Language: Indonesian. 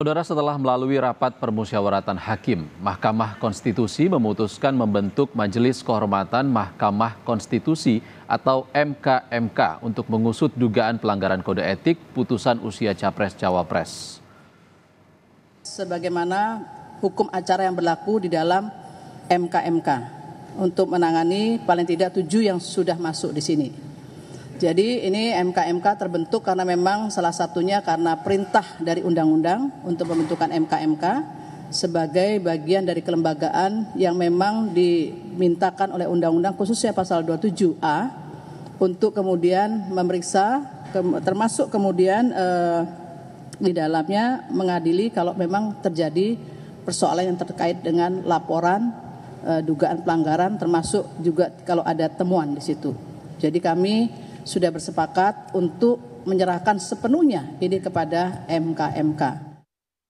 Saudara setelah melalui rapat permusyawaratan hakim, Mahkamah Konstitusi memutuskan membentuk Majelis Kehormatan Mahkamah Konstitusi atau MKMK untuk mengusut dugaan pelanggaran kode etik putusan usia capres-cawapres. Sebagaimana hukum acara yang berlaku di dalam MKMK untuk menangani paling tidak tujuh yang sudah masuk di sini. Jadi ini MKMK terbentuk karena memang salah satunya karena perintah dari undang-undang untuk pembentukan MKMK sebagai bagian dari kelembagaan yang memang dimintakan oleh undang-undang khususnya pasal 27A untuk kemudian memeriksa termasuk kemudian eh, di dalamnya mengadili kalau memang terjadi persoalan yang terkait dengan laporan eh, dugaan pelanggaran termasuk juga kalau ada temuan di situ. Jadi kami sudah bersepakat untuk menyerahkan sepenuhnya ini kepada MKMK. -MK.